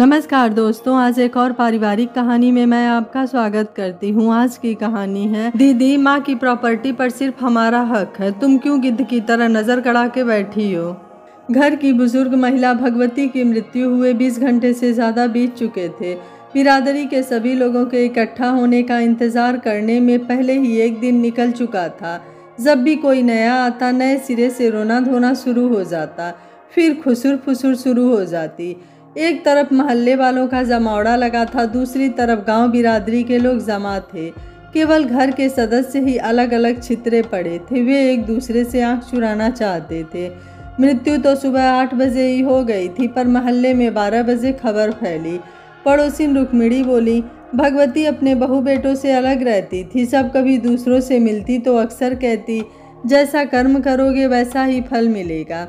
नमस्कार दोस्तों आज एक और पारिवारिक कहानी में मैं आपका स्वागत करती हूँ आज की कहानी है दीदी माँ की प्रॉपर्टी पर सिर्फ हमारा हक है तुम क्यों गिद्ध की तरह नजर कड़ा के बैठी हो घर की बुजुर्ग महिला भगवती की मृत्यु हुए 20 घंटे से ज़्यादा बीत चुके थे बिरादरी के सभी लोगों के इकट्ठा होने का इंतज़ार करने में पहले ही एक दिन निकल चुका था जब भी कोई नया आता नए सिरे से रोना धोना शुरू हो जाता फिर खुसुर फुसुर शुरू हो जाती एक तरफ महल्ले वालों का जमावड़ा लगा था दूसरी तरफ गांव बिरादरी के लोग जमा थे केवल घर के सदस्य ही अलग अलग छितरे पड़े थे वे एक दूसरे से आंख चुराना चाहते थे मृत्यु तो सुबह आठ बजे ही हो गई थी पर महल्ले में बारह बजे खबर फैली पड़ोसी रुकमिड़ी बोली भगवती अपने बहू बेटों से अलग रहती थी सब कभी दूसरों से मिलती तो अक्सर कहती जैसा कर्म करोगे वैसा ही फल मिलेगा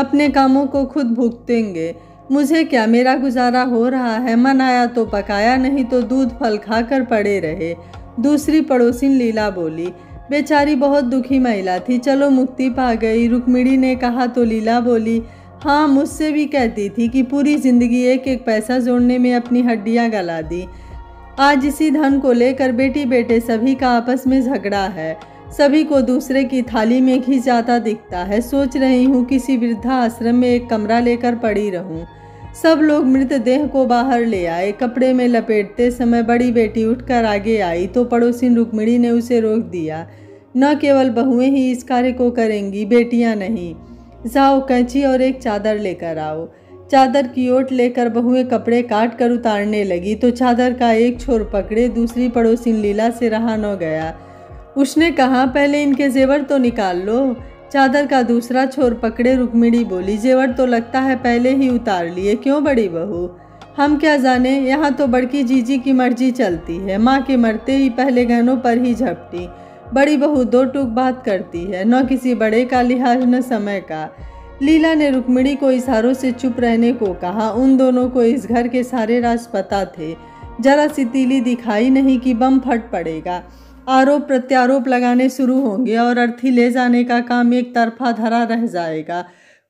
अपने कामों को खुद भुगतेंगे मुझे क्या मेरा गुजारा हो रहा है मन आया तो पकाया नहीं तो दूध फल खाकर पड़े रहे दूसरी पड़ोसी लीला बोली बेचारी बहुत दुखी महिला थी चलो मुक्ति पा गई रुक्मिणी ने कहा तो लीला बोली हाँ मुझसे भी कहती थी कि पूरी ज़िंदगी एक एक पैसा जोड़ने में अपनी हड्डियाँ गला दी आज इसी धन को लेकर बेटी बेटे सभी का आपस में झगड़ा है सभी को दूसरे की थाली में घी जाता दिखता है सोच रही हूँ किसी वृद्धा आश्रम में एक कमरा लेकर पड़ी रहूँ सब लोग मृतदेह को बाहर ले आए कपड़े में लपेटते समय बड़ी बेटी उठकर आगे आई तो पड़ोसिन रुक्मिणी ने उसे रोक दिया न केवल बहुएं ही इस कार्य को करेंगी बेटियां नहीं जाओ कैंची और एक चादर लेकर आओ चादर की ओट लेकर बहुएं कपड़े काट कर उतारने लगी तो चादर का एक छोर पकड़े दूसरी पड़ोसिन लीला से रहा न गया उसने कहा पहले इनके जेवर तो निकाल लो चादर का दूसरा छोर पकड़े रुक्मिणी बोली जेवर तो लगता है पहले ही उतार लिए क्यों बड़ी बहू हम क्या जाने यहाँ तो बड़की जीजी की मर्जी चलती है माँ के मरते ही पहले गहनों पर ही झपटी बड़ी बहू दो टूक बात करती है न किसी बड़े का लिहाज न समय का लीला ने रुक्मिणी को इशारों से चुप रहने को कहा उन दोनों को इस घर के सारे राज पता थे जरा सी तीली दिखाई नहीं कि बम फट पड़ेगा आरोप प्रत्यारोप लगाने शुरू होंगे और अर्थी ले जाने का काम एक तरफा धरा रह जाएगा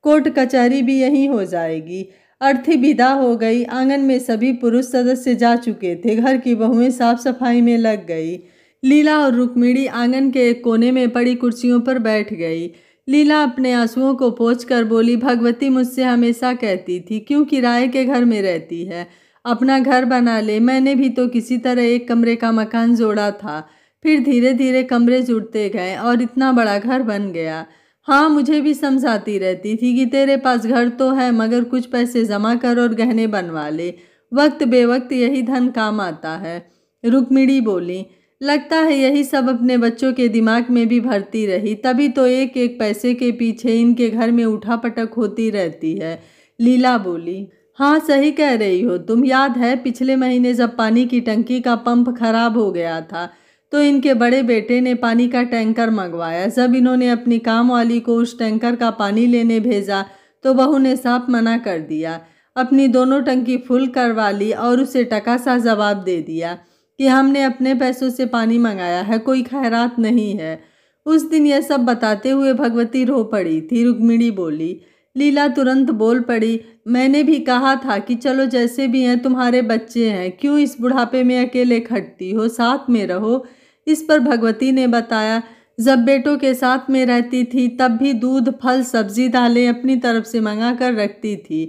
कोर्ट कचहरी भी यहीं हो जाएगी अर्थी विदा हो गई आंगन में सभी पुरुष सदस्य जा चुके थे घर की बहुएं साफ सफाई में लग गई लीला और रुक्मिणी आंगन के एक कोने में पड़ी कुर्सियों पर बैठ गई लीला अपने आंसुओं को पोछ कर बोली भगवती मुझसे हमेशा कहती थी क्यों किराए के घर में रहती है अपना घर बना ले मैंने भी तो किसी तरह एक कमरे का मकान जोड़ा था फिर धीरे धीरे कमरे जुड़ते गए और इतना बड़ा घर बन गया हाँ मुझे भी समझाती रहती थी कि तेरे पास घर तो है मगर कुछ पैसे जमा कर और गहने बनवा ले वक्त बेवक्त यही धन काम आता है रुकमिड़ी बोली लगता है यही सब अपने बच्चों के दिमाग में भी भरती रही तभी तो एक एक पैसे के पीछे इनके घर में उठा पटक होती रहती है लीला बोली हाँ सही कह रही हो तुम याद है पिछले महीने जब पानी की टंकी का पंप खराब हो गया था तो इनके बड़े बेटे ने पानी का टैंकर मंगवाया जब इन्होंने अपनी काम वाली को उस टैंकर का पानी लेने भेजा तो बहू ने साफ मना कर दिया अपनी दोनों टंकी फुल करवा ली और उसे टका सा जवाब दे दिया कि हमने अपने पैसों से पानी मंगाया है कोई खैरात नहीं है उस दिन यह सब बताते हुए भगवती रो पड़ी थी रुक्मिणी बोली लीला तुरंत बोल पड़ी मैंने भी कहा था कि चलो जैसे भी हैं तुम्हारे बच्चे हैं क्यों इस बुढ़ापे में अकेले खटती हो साथ में रहो इस पर भगवती ने बताया जब बेटों के साथ में रहती थी तब भी दूध फल सब्जी दालें अपनी तरफ से मंगा कर रखती थी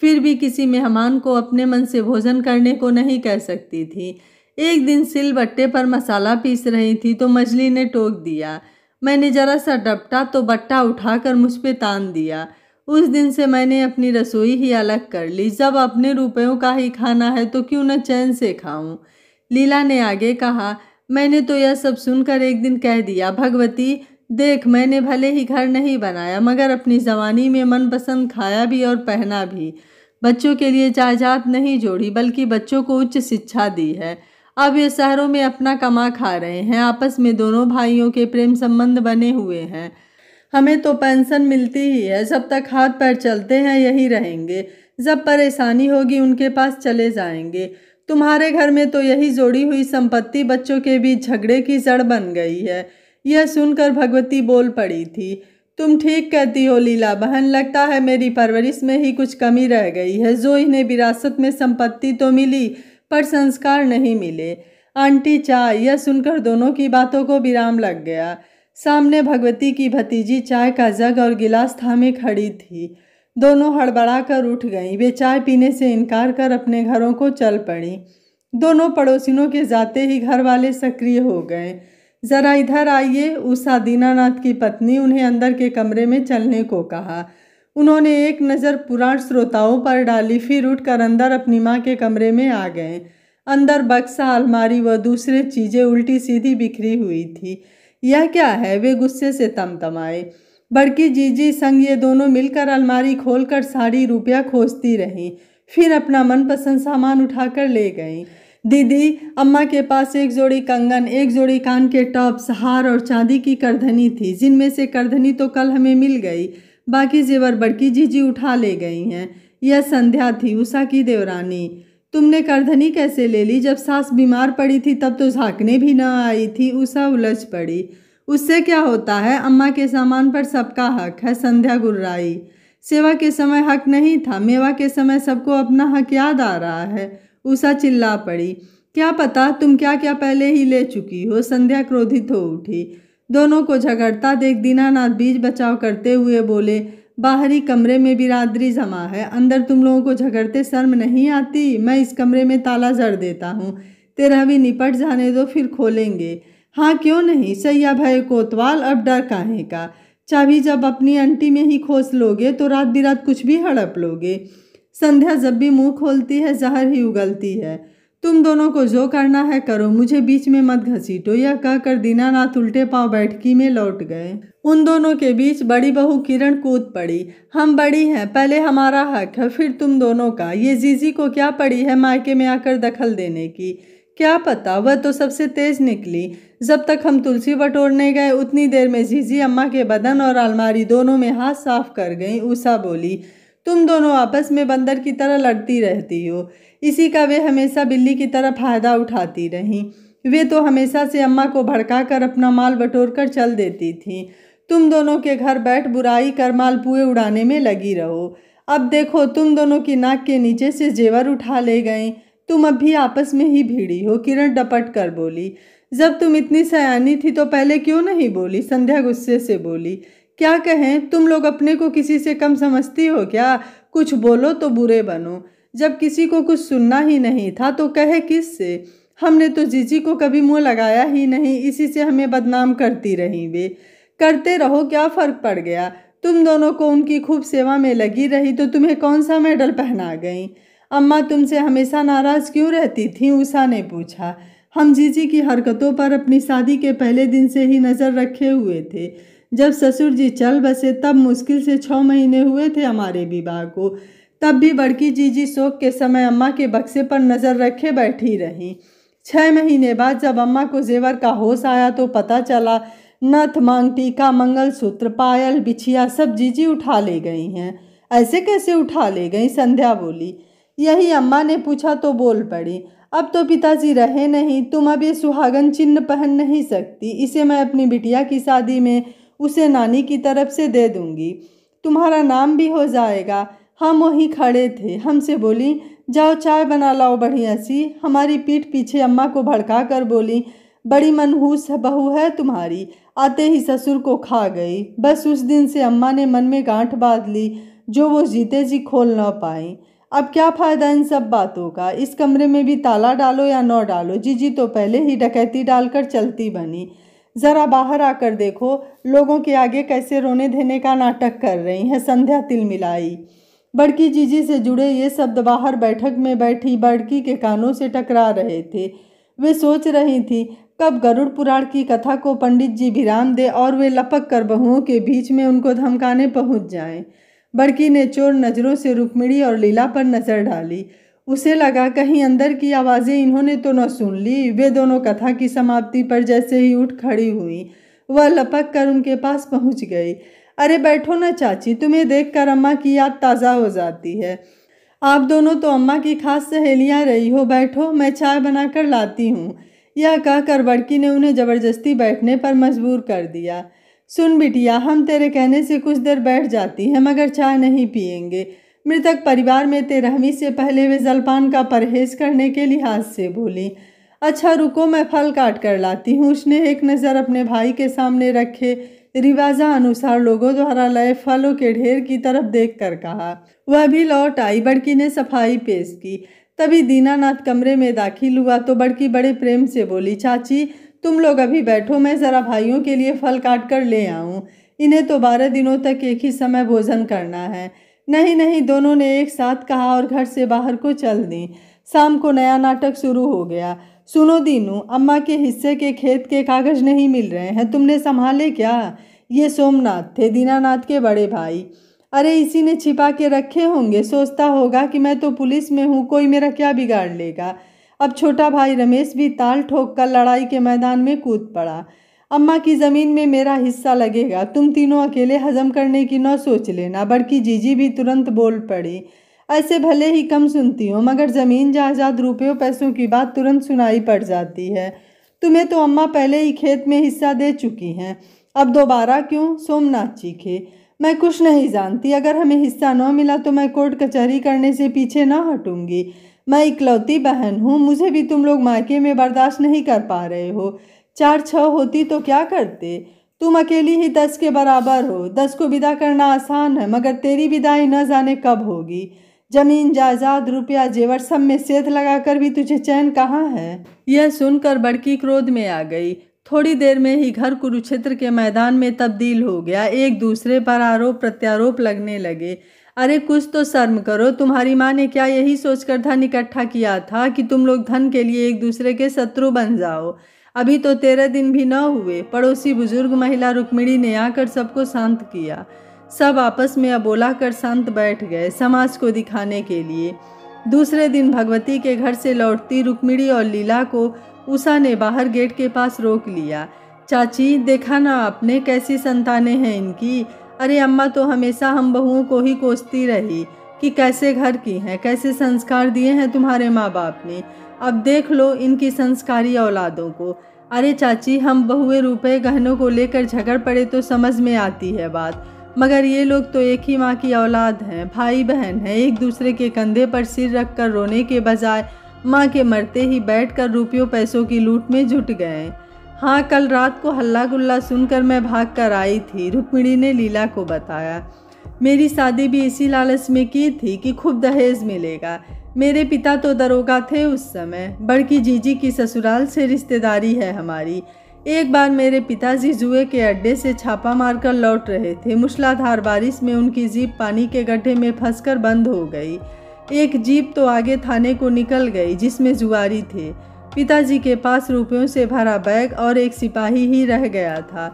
फिर भी किसी मेहमान को अपने मन से भोजन करने को नहीं कह सकती थी एक दिन सिल बट्टे पर मसाला पीस रही थी तो मछली ने टोक दिया मैंने ज़रा सा डपटा तो बट्टा उठाकर मुझ पर तान दिया उस दिन से मैंने अपनी रसोई ही अलग कर ली जब अपने रुपयों का ही खाना है तो क्यों न चैन से खाऊं लीला ने आगे कहा मैंने तो यह सब सुनकर एक दिन कह दिया भगवती देख मैंने भले ही घर नहीं बनाया मगर अपनी जवानी में मनपसंद खाया भी और पहना भी बच्चों के लिए जायजात नहीं जोड़ी बल्कि बच्चों को उच्च शिक्षा दी है अब ये शहरों में अपना कमा खा रहे हैं आपस में दोनों भाइयों के प्रेम संबंध बने हुए हैं हमें तो पेंशन मिलती ही है जब तक हाथ पैर चलते हैं यही रहेंगे जब परेशानी होगी उनके पास चले जाएंगे तुम्हारे घर में तो यही जोड़ी हुई संपत्ति बच्चों के बीच झगड़े की जड़ बन गई है यह सुनकर भगवती बोल पड़ी थी तुम ठीक कहती हो लीला बहन लगता है मेरी परवरिश में ही कुछ कमी रह गई है जो इन्हें विरासत में संपत्ति तो मिली पर संस्कार नहीं मिले आंटी चाय यह सुनकर दोनों की बातों को विराम लग गया सामने भगवती की भतीजी चाय का जग और गिलास थामे खड़ी थी दोनों हड़बड़ा कर उठ गईं वे चाय पीने से इनकार कर अपने घरों को चल पड़ी दोनों पड़ोसिनों के जाते ही घर वाले सक्रिय हो गए ज़रा इधर आइए उषा दीनानाथ की पत्नी उन्हें अंदर के कमरे में चलने को कहा उन्होंने एक नज़र पुराण श्रोताओं पर डाली फिर उठकर अंदर अपनी माँ के कमरे में आ गए अंदर बक्सा अलमारी व दूसरे चीज़ें उल्टी सीधी बिखरी हुई थी यह क्या है वे गुस्से से तमतमाए बड़की जीजी संग ये दोनों मिलकर अलमारी खोलकर साड़ी रुपया खोजती रहीं फिर अपना मनपसंद सामान उठाकर ले गईं दीदी अम्मा के पास एक जोड़ी कंगन एक जोड़ी कान के टॉप्स हार और चांदी की करधनी थी जिनमें से करधनी तो कल हमें मिल गई बाकी जेवर बड़की जीजी उठा ले गई हैं यह संध्या थी उषा की देवरानी तुमने करधनी कैसे ले ली जब सास बीमार पड़ी थी तब तो झाँकने भी ना आई थी उषा उलझ पड़ी उससे क्या होता है अम्मा के सामान पर सबका हक है संध्या गुर्राई सेवा के समय हक नहीं था मेवा के समय सबको अपना हक याद आ रहा है उषा चिल्ला पड़ी क्या पता तुम क्या क्या पहले ही ले चुकी हो संध्या क्रोधित हो उठी दोनों को झगड़ता देख दीनानाथ बीज बचाव करते हुए बोले बाहरी कमरे में बिरादरी जमा है अंदर तुम लोगों को झगड़ते शर्म नहीं आती मैं इस कमरे में ताला जड़ देता हूँ तेरा भी निपट जाने दो फिर खोलेंगे हाँ क्यों नहीं सैया भाई कोतवाल अब डर काहे का चाबी जब अपनी अंटी में ही खोस लोगे तो रात बिरात कुछ भी हड़प लोगे संध्या जब भी मुंह खोलती है जहर ही उगलती है तुम दोनों को जो करना है करो मुझे बीच में मत घसीटो यह कहकर दीनानाथ उल्टे पांव बैठकी में लौट गए उन दोनों के बीच बड़ी बहू किरण कूद पड़ी हम बड़ी हैं पहले हमारा हक है फिर तुम दोनों का ये जीजी को क्या पड़ी है मायके में आकर दखल देने की क्या पता वह तो सबसे तेज निकली जब तक हम तुलसी बटोरने गए उतनी देर में जीजी अम्मा के बदन और अलमारी दोनों में हाथ साफ कर गई ऊषा बोली तुम दोनों आपस में बंदर की तरह लड़ती रहती हो इसी का वे हमेशा बिल्ली की तरह फ़ायदा उठाती रहीं वे तो हमेशा से अम्मा को भड़का कर अपना माल बटोर कर चल देती थीं तुम दोनों के घर बैठ बुराई कर माल पुए उड़ाने में लगी रहो अब देखो तुम दोनों की नाक के नीचे से जेवर उठा ले गई तुम अभी आपस में ही भीड़ी हो किरण डपट कर बोली जब तुम इतनी सयानी थी तो पहले क्यों नहीं बोली संध्या गुस्से से बोली क्या कहें तुम लोग अपने को किसी से कम समझती हो क्या कुछ बोलो तो बुरे बनो जब किसी को कुछ सुनना ही नहीं था तो कहे किस से हमने तो जीजी को कभी मुंह लगाया ही नहीं इसी से हमें बदनाम करती रही वे करते रहो क्या फ़र्क पड़ गया तुम दोनों को उनकी खूब सेवा में लगी रही तो तुम्हें कौन सा मेडल पहना गई अम्मा तुमसे हमेशा नाराज़ क्यों रहती थी उषा ने पूछा हम जीजी की हरकतों पर अपनी शादी के पहले दिन से ही नज़र रखे हुए थे जब ससुर जी चल बसे तब मुश्किल से छः महीने हुए थे हमारे विवाह को तब भी बड़की जीजी शोक के समय अम्मा के बक्से पर नज़र रखे बैठी रहीं छः महीने बाद जब अम्मा को जेवर का होश आया तो पता चला नथ मांग टीका मंगलसूत्र पायल बिछिया सब जीजी उठा ले गई हैं ऐसे कैसे उठा ले गई संध्या बोली यही अम्मा ने पूछा तो बोल पड़ी अब तो पिताजी रहे नहीं तुम अब ये सुहागन चिन्ह पहन नहीं सकती इसे मैं अपनी बिटिया की शादी में उसे नानी की तरफ से दे दूंगी तुम्हारा नाम भी हो जाएगा हम वहीं खड़े थे हमसे बोली जाओ चाय बना लाओ बढ़िया सी हमारी पीठ पीछे अम्मा को भड़का कर बोली बड़ी मनहूस बहू है तुम्हारी आते ही ससुर को खा गई बस उस दिन से अम्मा ने मन में गांठ बांध ली जो वो जीते जी खोल ना पाई अब क्या फ़ायदा इन सब बातों का इस कमरे में भी ताला डालो या न डालो जीजी तो पहले ही डकैती डालकर चलती बनी ज़रा बाहर आकर देखो लोगों के आगे कैसे रोने धोने का नाटक कर रही हैं संध्या तिल मिलाई बड़की जीजी से जुड़े ये शब्द बाहर बैठक में बैठी बड़की के कानों से टकरा रहे थे वे सोच रही थी कब गरुड़ पुराण की कथा को पंडित जी विराम दे और वे लपक कर बहुओं के बीच में उनको धमकाने पहुंच जाएं। बड़की ने चोर नज़रों से रुकमिड़ी और लीला पर नज़र डाली उसे लगा कहीं अंदर की आवाज़ें इन्होंने तो न सुन ली वे दोनों कथा की समाप्ति पर जैसे ही उठ खड़ी हुई वह लपक कर उनके पास पहुंच गई अरे बैठो ना चाची तुम्हें देखकर अम्मा की याद ताज़ा हो जाती है आप दोनों तो अम्मा की खास सहेलियां रही हो बैठो मैं चाय बनाकर लाती हूँ यह कहकर बड़की ने उन्हें ज़बरदस्ती बैठने पर मजबूर कर दिया सुन बिटिया हम तेरे कहने से कुछ देर बैठ जाती हैं मगर चाय नहीं पियेंगे मृतक परिवार में तेरहवीं से पहले वे जलपान का परहेज करने के लिहाज से बोली अच्छा रुको मैं फल काट कर लाती हूँ उसने एक नज़र अपने भाई के सामने रखे रिवाजा अनुसार लोगों द्वारा लाए फलों के ढेर की तरफ देख कर कहा वह भी लौट आई बड़की ने सफाई पेश की तभी दीनानाथ कमरे में दाखिल हुआ तो बड़की बड़े प्रेम से बोली चाची तुम लोग अभी बैठो मैं ज़रा भाइयों के लिए फल काट कर ले आऊँ इन्हें तो बारह दिनों तक एक ही समय भोजन करना है नहीं नहीं दोनों ने एक साथ कहा और घर से बाहर को चल दी शाम को नया नाटक शुरू हो गया सुनो दीनू अम्मा के हिस्से के खेत के कागज़ नहीं मिल रहे हैं तुमने संभाले क्या ये सोमनाथ थे दीनानाथ के बड़े भाई अरे इसी ने छिपा के रखे होंगे सोचता होगा कि मैं तो पुलिस में हूँ कोई मेरा क्या बिगाड़ लेगा अब छोटा भाई रमेश भी ताल ठोक कर लड़ाई के मैदान में कूद पड़ा अम्मा की ज़मीन में मेरा हिस्सा लगेगा तुम तीनों अकेले हजम करने की न सोच लेना बड़की जीजी भी तुरंत बोल पड़ी ऐसे भले ही कम सुनती हो मगर ज़मीन जायदाद रुपयों पैसों की बात तुरंत सुनाई पड़ जाती है तुम्हें तो अम्मा पहले ही खेत में हिस्सा दे चुकी हैं अब दोबारा क्यों सोमनाथ चीखे मैं कुछ नहीं जानती अगर हमें हिस्सा न मिला तो मैं कोर्ट कचहरी करने से पीछे ना हटूंगी मैं इकलौती बहन हूँ मुझे भी तुम लोग मायके में बर्दाश्त नहीं कर पा रहे हो चार छः होती तो क्या करते तुम अकेली ही दस के बराबर हो दस को विदा करना आसान है मगर तेरी विदाई न जाने कब होगी जमीन जायदाद रुपया जेवर सब में सेध लगाकर भी तुझे चैन कहाँ है यह सुनकर बड़की क्रोध में आ गई थोड़ी देर में ही घर कुरुक्षेत्र के मैदान में तब्दील हो गया एक दूसरे पर आरोप प्रत्यारोप लगने लगे अरे कुछ तो शर्म करो तुम्हारी माँ ने क्या यही सोचकर धन इकट्ठा किया था कि तुम लोग धन के लिए एक दूसरे के शत्रु बन जाओ अभी तो तेरह दिन भी न हुए पड़ोसी बुजुर्ग महिला रुक्मिणी ने आकर सबको शांत किया सब आपस में अबोला कर शांत बैठ गए समाज को दिखाने के लिए दूसरे दिन भगवती के घर से लौटती रुक्मिणी और लीला को उषा ने बाहर गेट के पास रोक लिया चाची देखा ना आपने कैसी संतानें हैं इनकी अरे अम्मा तो हमेशा हम बहुओं को ही कोसती रही कि कैसे घर की हैं कैसे संस्कार दिए हैं तुम्हारे माँ बाप ने अब देख लो इनकी संस्कारी औलादों को अरे चाची हम बहुए रुपए गहनों को लेकर झगड़ पड़े तो समझ में आती है बात मगर ये लोग तो एक ही माँ की औलाद हैं भाई बहन हैं एक दूसरे के कंधे पर सिर रख कर रोने के बजाय माँ के मरते ही बैठ कर रुपयों पैसों की लूट में जुट गए हाँ कल रात को हल्ला गुल्ला सुनकर मैं भाग कर आई थी रुक्मिणी ने लीला को बताया मेरी शादी भी इसी लालच में की थी कि खूब दहेज मिलेगा मेरे पिता तो दरोगा थे उस समय बड़की जीजी की ससुराल से रिश्तेदारी है हमारी एक बार मेरे पिताजी जुए के अड्डे से छापा मारकर लौट रहे थे मूसलाधार बारिश में उनकी जीप पानी के गड्ढे में फंस बंद हो गई एक जीप तो आगे थाने को निकल गई जिसमें जुआरी थे पिताजी के पास रुपयों से भरा बैग और एक सिपाही ही रह गया था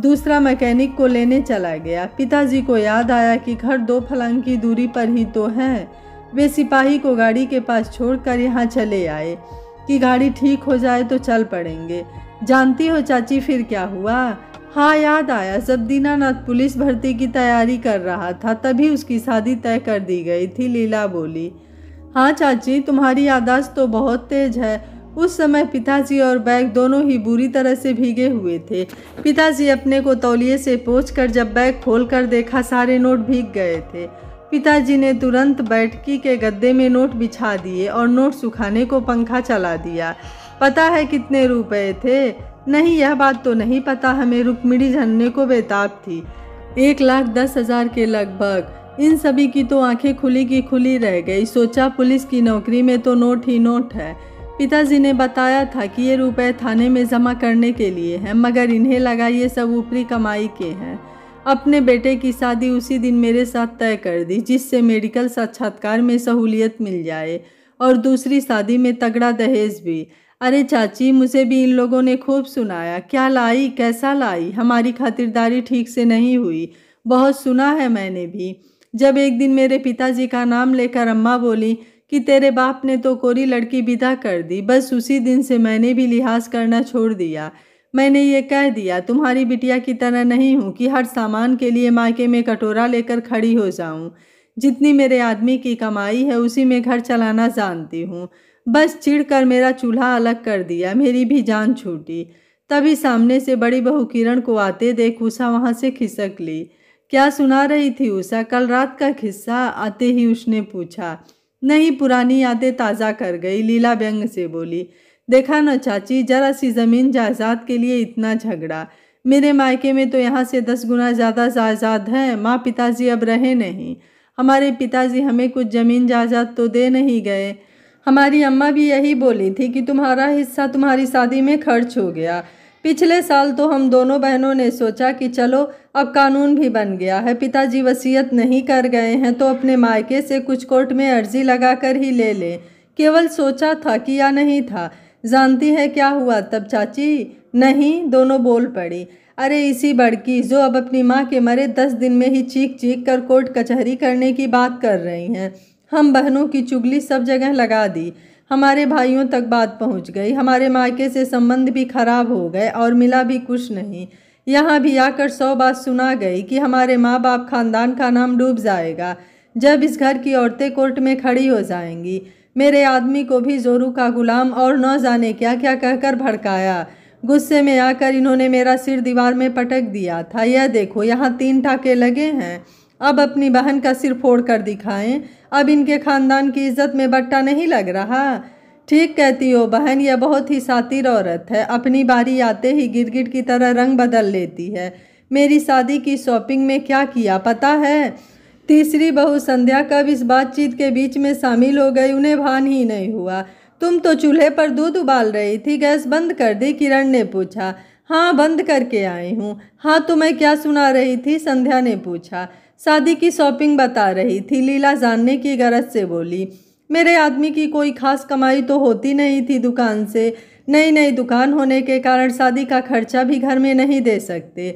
दूसरा मैकेनिक को लेने चला गया पिताजी को याद आया कि घर दो फलंग की दूरी पर ही तो हैं वे सिपाही को गाड़ी के पास छोड़कर यहाँ चले आए कि गाड़ी ठीक हो जाए तो चल पड़ेंगे जानती हो चाची फिर क्या हुआ हाँ याद आया जब दीनानाथ पुलिस भर्ती की तैयारी कर रहा था तभी उसकी शादी तय कर दी गई थी लीला बोली हाँ चाची तुम्हारी यादाश्त तो बहुत तेज है उस समय पिताजी और बैग दोनों ही बुरी तरह से भीगे हुए थे पिताजी अपने को तौलिए से पोछ कर जब बैग खोल कर देखा सारे नोट भीग गए थे पिताजी ने तुरंत बैठकी के गद्दे में नोट बिछा दिए और नोट सुखाने को पंखा चला दिया पता है कितने रुपए थे नहीं यह बात तो नहीं पता हमें रुक्मिणी झन्ने को बेताब थी एक लाख दस हज़ार के लगभग इन सभी की तो आंखें खुली की खुली रह गई सोचा पुलिस की नौकरी में तो नोट ही नोट है पिताजी ने बताया था कि ये रुपए थाने में जमा करने के लिए हैं मगर इन्हें लगा ये सब ऊपरी कमाई के हैं अपने बेटे की शादी उसी दिन मेरे साथ तय कर दी जिससे मेडिकल साक्षात्कार में सहूलियत मिल जाए और दूसरी शादी में तगड़ा दहेज भी अरे चाची मुझे भी इन लोगों ने खूब सुनाया क्या लाई कैसा लाई हमारी खातिरदारी ठीक से नहीं हुई बहुत सुना है मैंने भी जब एक दिन मेरे पिताजी का नाम लेकर अम्मा बोली कि तेरे बाप ने तो कोरी लड़की विदा कर दी बस उसी दिन से मैंने भी लिहाज करना छोड़ दिया मैंने ये कह दिया तुम्हारी बिटिया की तरह नहीं हूँ कि हर सामान के लिए मायके में कटोरा लेकर खड़ी हो जाऊँ जितनी मेरे आदमी की कमाई है उसी में घर चलाना जानती हूँ बस चिढ़ कर मेरा चूल्हा अलग कर दिया मेरी भी जान छूटी तभी सामने से बड़ी बहू किरण को आते देख उषा वहाँ से खिसक ली क्या सुना रही थी उषा कल रात का खिस्सा आते ही उसने पूछा नहीं पुरानी यादें ताज़ा कर गई लीला व्यंग से बोली देखा न चाची जरा सी ज़मीन जायदाद के लिए इतना झगड़ा मेरे मायके में तो यहाँ से दस गुना ज़्यादा जायदाद है माँ पिताजी अब रहे नहीं हमारे पिताजी हमें कुछ ज़मीन जायदाद तो दे नहीं गए हमारी अम्मा भी यही बोली थी कि तुम्हारा हिस्सा तुम्हारी शादी में खर्च हो गया पिछले साल तो हम दोनों बहनों ने सोचा कि चलो अब कानून भी बन गया है पिताजी वसीयत नहीं कर गए हैं तो अपने मायके से कुछ कोर्ट में अर्जी लगाकर ही ले लें केवल सोचा था कि या नहीं था जानती है क्या हुआ तब चाची नहीं दोनों बोल पड़ी अरे इसी बड़की जो अब अपनी माँ के मरे दस दिन में ही चीख चीख कर कोर्ट कचहरी करने की बात कर रही हैं हम बहनों की चुगली सब जगह लगा दी हमारे भाइयों तक बात पहुंच गई हमारे मायके से संबंध भी खराब हो गए और मिला भी कुछ नहीं यहाँ भी आकर सौ बात सुना गई कि हमारे माँ बाप खानदान का नाम डूब जाएगा जब इस घर की औरतें कोर्ट में खड़ी हो जाएंगी मेरे आदमी को भी जोरू का गुलाम और न जाने क्या क्या कहकर भड़काया गुस्से में आकर इन्होंने मेरा सिर दीवार में पटक दिया था यह देखो यहाँ तीन टाके लगे हैं अब अपनी बहन का सिर फोड़ कर दिखाएं अब इनके खानदान की इज्जत में बट्टा नहीं लग रहा ठीक कहती हो बहन यह बहुत ही सातिर औरत है अपनी बारी आते ही गिरगिट की तरह रंग बदल लेती है मेरी शादी की शॉपिंग में क्या किया पता है तीसरी बहू संध्या कब इस बातचीत के बीच में शामिल हो गई उन्हें भान ही नहीं हुआ तुम तो चूल्हे पर दूध उबाल रही थी गैस बंद कर दी किरण ने पूछा हाँ बंद करके आई हूँ हाँ तुम्हें तो क्या सुना रही थी संध्या ने पूछा शादी की शॉपिंग बता रही थी लीला जानने की गरज से बोली मेरे आदमी की कोई खास कमाई तो होती नहीं थी दुकान से नई नई दुकान होने के कारण शादी का खर्चा भी घर में नहीं दे सकते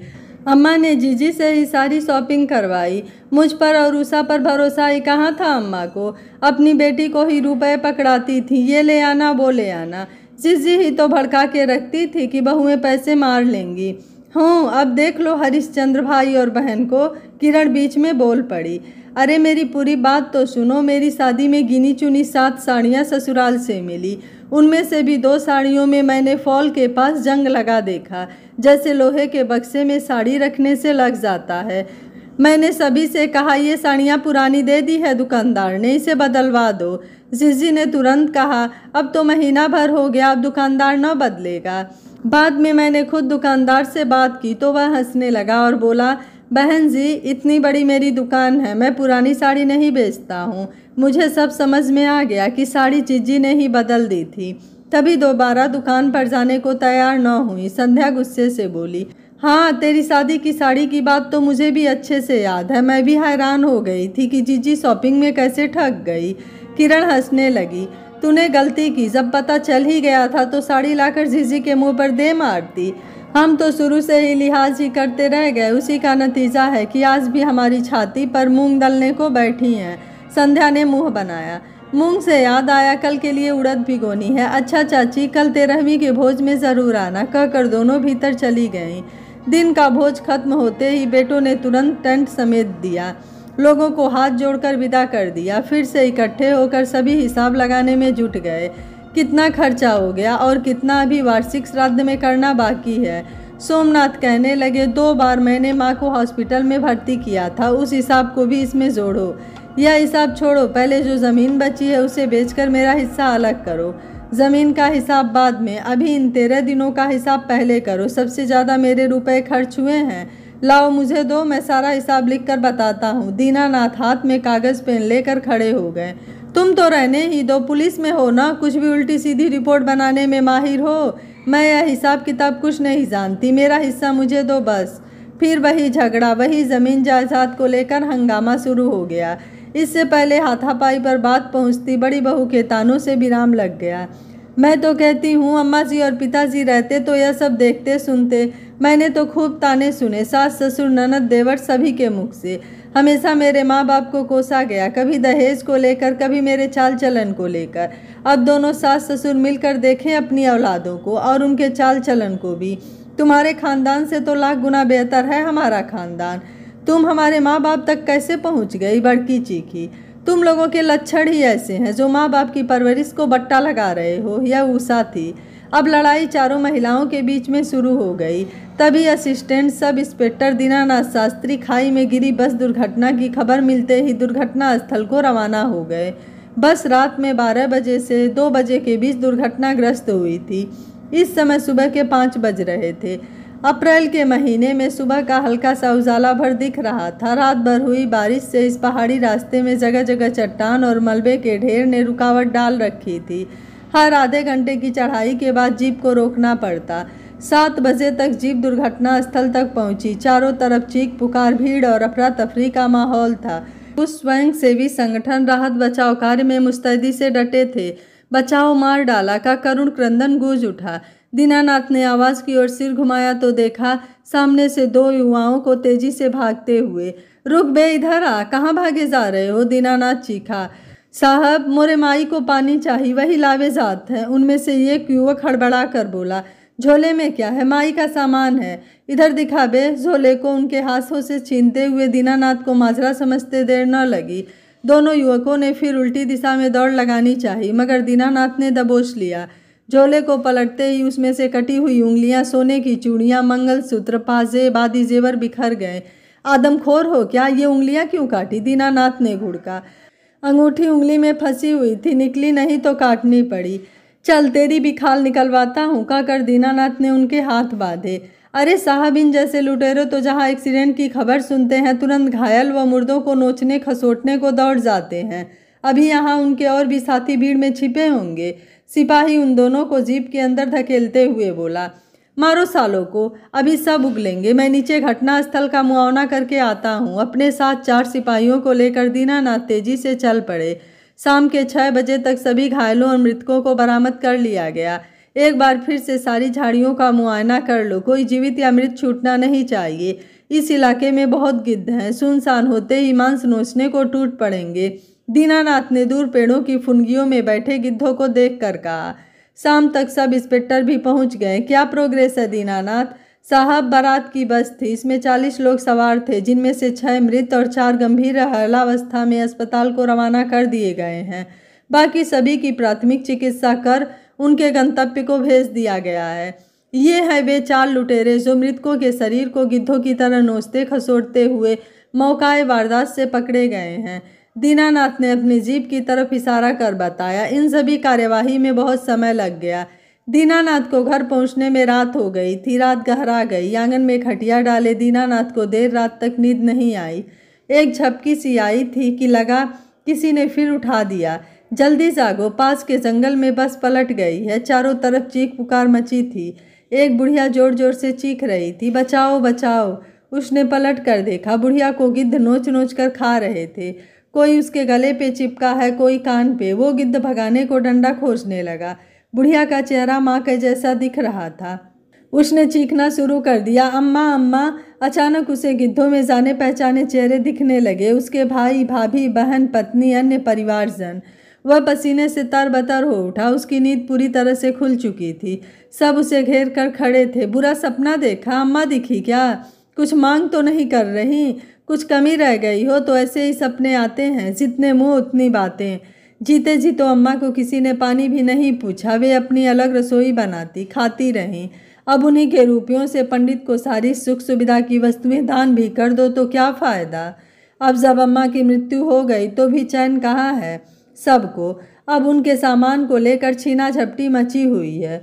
अम्मा ने जीजी से ही सारी शॉपिंग करवाई मुझ पर और उषा पर भरोसा ही कहाँ था अम्मा को अपनी बेटी को ही रुपए पकड़ाती थी ये ले आना वो ले आना जीजी ही तो भड़का के रखती थी कि बहुएं पैसे मार लेंगी हूँ अब देख लो हरिश्चंद्र भाई और बहन को किरण बीच में बोल पड़ी अरे मेरी पूरी बात तो सुनो मेरी शादी में गिनी चुनी सात साड़ियाँ ससुराल से मिली उनमें से भी दो साड़ियों में मैंने फॉल के पास जंग लगा देखा जैसे लोहे के बक्से में साड़ी रखने से लग जाता है मैंने सभी से कहा ये साड़ियाँ पुरानी दे दी है दुकानदार ने इसे बदलवा दो जिजी ने तुरंत कहा अब तो महीना भर हो गया अब दुकानदार न बदलेगा बाद में मैंने खुद दुकानदार से बात की तो वह हंसने लगा और बोला बहन जी इतनी बड़ी मेरी दुकान है मैं पुरानी साड़ी नहीं बेचता हूँ मुझे सब समझ में आ गया कि साड़ी चिज्जी ने ही बदल दी थी तभी दोबारा दुकान पर जाने को तैयार न हुई संध्या गुस्से से बोली हाँ तेरी शादी की साड़ी की बात तो मुझे भी अच्छे से याद है मैं भी हैरान हो गई थी कि जीजी शॉपिंग में कैसे ठग गई किरण हंसने लगी तूने गलती की जब पता चल ही गया था तो साड़ी लाकर जीजी के मुंह पर दे मारती हम तो शुरू से ही लिहाज ही करते रह गए उसी का नतीजा है कि आज भी हमारी छाती पर मूंग दलने को बैठी हैं संध्या ने मुंह बनाया मूंग से याद आया कल के लिए उड़द भिगोनी है अच्छा चाची कल तेरहवीं के भोज में ज़रूर आना कहकर दोनों भीतर चली गईं दिन का भोज खत्म होते ही बेटों ने तुरंत टेंट समेत दिया लोगों को हाथ जोड़कर विदा कर दिया फिर से इकट्ठे होकर सभी हिसाब लगाने में जुट गए कितना खर्चा हो गया और कितना अभी वार्षिक श्राद्ध में करना बाकी है सोमनाथ कहने लगे दो बार मैंने माँ को हॉस्पिटल में भर्ती किया था उस हिसाब को भी इसमें जोड़ो यह हिसाब छोड़ो पहले जो ज़मीन बची है उसे बेचकर मेरा हिस्सा अलग करो ज़मीन का हिसाब बाद में अभी इन तेरह दिनों का हिसाब पहले करो सबसे ज़्यादा मेरे रुपए खर्च हुए हैं लाओ मुझे दो मैं सारा हिसाब लिख कर बताता हूँ दीनानाथ हाथ में कागज़ पेन लेकर खड़े हो गए तुम तो रहने ही दो पुलिस में हो ना कुछ भी उल्टी सीधी रिपोर्ट बनाने में माहिर हो मैं यह हिसाब किताब कुछ नहीं जानती मेरा हिस्सा मुझे दो बस फिर वही झगड़ा वही ज़मीन जायदाद को लेकर हंगामा शुरू हो गया इससे पहले हाथापाई पर बात पहुंचती बड़ी बहू के तानों से विराम लग गया मैं तो कहती हूँ अम्मा जी और पिताजी रहते तो यह सब देखते सुनते मैंने तो खूब ताने सुने सास ससुर ननद देवर सभी के मुख से हमेशा मेरे माँ बाप को कोसा गया कभी दहेज को लेकर कभी मेरे चाल चलन को लेकर अब दोनों सास ससुर मिलकर देखें अपनी औलादों को और उनके चाल चलन को भी तुम्हारे खानदान से तो लाख गुना बेहतर है हमारा खानदान तुम हमारे माँ बाप तक कैसे पहुँच गई बड़की चीखी तुम लोगों के लक्षण ही ऐसे हैं जो माँ बाप की परवरिश को बट्टा लगा रहे हो यह ऊषा थी अब लड़ाई चारों महिलाओं के बीच में शुरू हो गई तभी assistant sub inspector Dinanath Shastri खाई में गिरी बस दुर्घटना की खबर मिलते ही दुर्घटना स्थल को रवाना हो गए बस रात में 12 बजे से 2 बजे के बीच दुर्घटनाग्रस्त हुई थी इस समय सुबह के पाँच बज रहे थे अप्रैल के महीने में सुबह का हल्का सा उजाला भर दिख रहा था रात भर हुई बारिश से इस पहाड़ी रास्ते में जगह जगह चट्टान और मलबे के ढेर ने रुकावट डाल रखी थी हर आधे घंटे की चढ़ाई के बाद जीप को रोकना पड़ता सात बजे तक जीप दुर्घटना स्थल तक पहुंची चारों तरफ चीख पुकार भीड़ और अफरा तफरी का माहौल था कुछ स्वयंसेवी संगठन राहत बचाव कार्य में मुस्तैदी से डटे थे बचाव मार डाला का करुण क्रंदन गूंज उठा दीनानाथ ने आवाज़ की ओर सिर घुमाया तो देखा सामने से दो युवाओं को तेजी से भागते हुए रुक बे इधर आ कहाँ भागे जा रहे हो दीनानाथ चीखा साहब मोरे माई को पानी चाहिए वही लावेजात है उनमें से एक युवक हड़बड़ा कर बोला झोले में क्या है माई का सामान है इधर दिखा बे झोले को उनके हाथों से छीनते हुए दीनानाथ को माजरा समझते देर न लगी दोनों युवकों ने फिर उल्टी दिशा में दौड़ लगानी चाहिए मगर दीनानाथ ने दबोच लिया झोले को पलटते ही उसमें से कटी हुई उंगलियां सोने की चूड़ियां मंगलसूत्र पाजेब आदि जेवर बिखर गए आदमखोर हो क्या ये उंगलियां क्यों काटी दीनानाथ ने घुड़का अंगूठी उंगली में फंसी हुई थी निकली नहीं तो काटनी पड़ी चल तेरी भी खाल निकलवाता हूँ कहकर दीनानाथ ने उनके हाथ बांधे अरे साहब इन जैसे लुटेरों तो जहाँ एक्सीडेंट की खबर सुनते हैं तुरंत घायल व मुर्दों को नोचने खसोटने को दौड़ जाते हैं अभी यहाँ उनके और भी साथी भीड़ में छिपे होंगे सिपाही उन दोनों को जीप के अंदर धकेलते हुए बोला मारो सालों को अभी सब उगलेंगे मैं नीचे घटनास्थल का मुआवना करके आता हूँ अपने साथ चार सिपाहियों को लेकर दीनानाथ तेजी से चल पड़े शाम के छः बजे तक सभी घायलों और मृतकों को बरामद कर लिया गया एक बार फिर से सारी झाड़ियों का मुआयना कर लो कोई जीवित या मृत छूटना नहीं चाहिए इस इलाके में बहुत गिद्ध हैं सुनसान होते ही मांस नोचने को टूट पड़ेंगे दीनानाथ ने दूर पेड़ों की फुनगियों में बैठे गिद्धों को देखकर कहा शाम तक सब इंस्पेक्टर भी पहुंच गए क्या प्रोग्रेस है दीनानाथ साहब बारात की बस थी इसमें चालीस लोग सवार थे जिनमें से छः मृत और चार गंभीर हलावस्था में अस्पताल को रवाना कर दिए गए हैं बाकी सभी की प्राथमिक चिकित्सा कर उनके गंतव्य को भेज दिया गया है ये है वे चार लुटेरे जो मृतकों के शरीर को गिद्धों की तरह नोचते खसोटते हुए मौकाए वारदात से पकड़े गए हैं दीनानाथ ने अपनी जीप की तरफ इशारा कर बताया इन सभी कार्यवाही में बहुत समय लग गया दीनानाथ को घर पहुंचने में रात हो गई थी रात गहरा गई आंगन में खटिया डाले दीनानाथ को देर रात तक नींद नहीं आई एक झपकी सी आई थी कि लगा किसी ने फिर उठा दिया जल्दी जागो पास के जंगल में बस पलट गई है चारों तरफ चीख पुकार मची थी एक बुढ़िया जोर जोर से चीख रही थी बचाओ बचाओ उसने पलट कर देखा बुढ़िया को गिद्ध नोच नोच कर खा रहे थे कोई उसके गले पे चिपका है कोई कान पे वो गिद्ध भगाने को डंडा खोजने लगा बुढ़िया का चेहरा माँ के जैसा दिख रहा था उसने चीखना शुरू कर दिया अम्मा अम्मा अचानक उसे गिद्धों में जाने पहचाने चेहरे दिखने लगे उसके भाई भाभी बहन पत्नी अन्य परिवारजन वह पसीने से तर बतर हो उठा उसकी नींद पूरी तरह से खुल चुकी थी सब उसे घेर कर खड़े थे बुरा सपना देखा अम्मा दिखी क्या कुछ मांग तो नहीं कर रही कुछ कमी रह गई हो तो ऐसे ही सपने आते हैं जितने मुँह उतनी बातें जीते जी तो अम्मा को किसी ने पानी भी नहीं पूछा वे अपनी अलग रसोई बनाती खाती रहीं अब उन्हीं के रूपियों से पंडित को सारी सुख सुविधा की वस्तुएं दान भी कर दो तो क्या फ़ायदा अब जब अम्मा की मृत्यु हो गई तो भी चैन कहाँ है सबको अब उनके सामान को लेकर छीना झपटी मची हुई है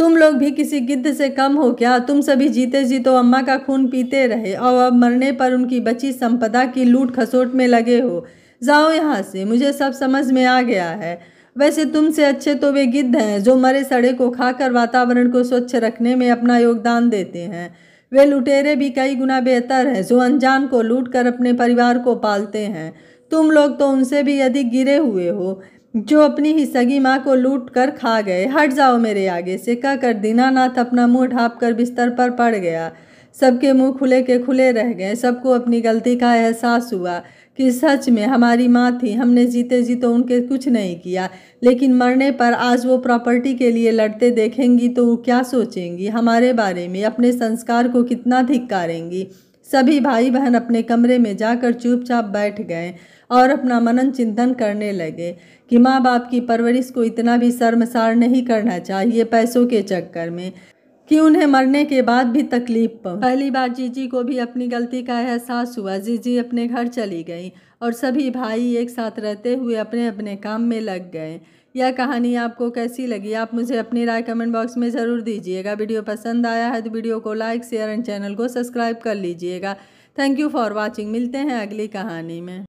तुम लोग भी किसी गिद्ध से कम हो क्या तुम सभी जीते जी तो अम्मा का खून पीते रहे और अब मरने पर उनकी बची संपदा की लूट खसोट में लगे हो जाओ यहाँ से मुझे सब समझ में आ गया है वैसे तुमसे अच्छे तो वे गिद्ध हैं जो मरे सड़े को खाकर वातावरण को स्वच्छ रखने में अपना योगदान देते हैं वे लुटेरे भी कई गुना बेहतर हैं जो अनजान को लूट कर अपने परिवार को पालते हैं तुम लोग तो उनसे भी यदि गिरे हुए हो जो अपनी ही सगी माँ को लूट कर खा गए हट जाओ मेरे आगे से कहकर दीनानाथ अपना मुंह ढाप कर बिस्तर पर पड़ गया सबके मुंह खुले के खुले रह गए सबको अपनी गलती का एहसास हुआ कि सच में हमारी माँ थी हमने जीते जी तो उनके कुछ नहीं किया लेकिन मरने पर आज वो प्रॉपर्टी के लिए लड़ते देखेंगी तो वो क्या सोचेंगी हमारे बारे में अपने संस्कार को कितना धिक्कारेंगी सभी भाई बहन अपने कमरे में जाकर चुपचाप बैठ गए और अपना मनन चिंतन करने लगे कि माँ बाप की परवरिश को इतना भी शर्मसार नहीं करना चाहिए पैसों के चक्कर में कि उन्हें मरने के बाद भी तकलीफ पहली बार जीजी को भी अपनी गलती का एहसास हुआ जीजी अपने घर चली गई और सभी भाई एक साथ रहते हुए अपने अपने काम में लग गए यह कहानी आपको कैसी लगी आप मुझे अपनी राय कमेंट बॉक्स में ज़रूर दीजिएगा वीडियो पसंद आया है तो वीडियो को लाइक शेयर एंड चैनल को सब्सक्राइब कर लीजिएगा थैंक यू फॉर वॉचिंग मिलते हैं अगली कहानी में